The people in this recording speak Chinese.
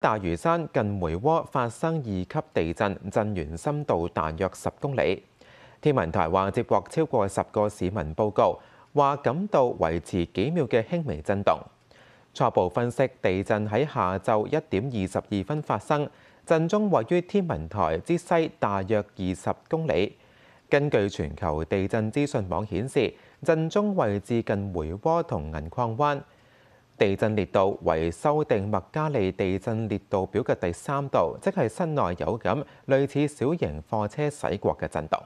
大屿山近梅窝发生二级地震，震源深度大约十公里。天文台话接获超过十个市民报告，话感到维持几秒嘅轻微震动。初步分析，地震喺下昼一点二十二分发生，震中位于天文台之西大约二十公里。根据全球地震资讯网显示，震中位置近梅窝同银矿湾。地震烈度為修訂麦加利地震烈度表嘅第三度，即係室內有感，類似小型貨車洗过嘅震度。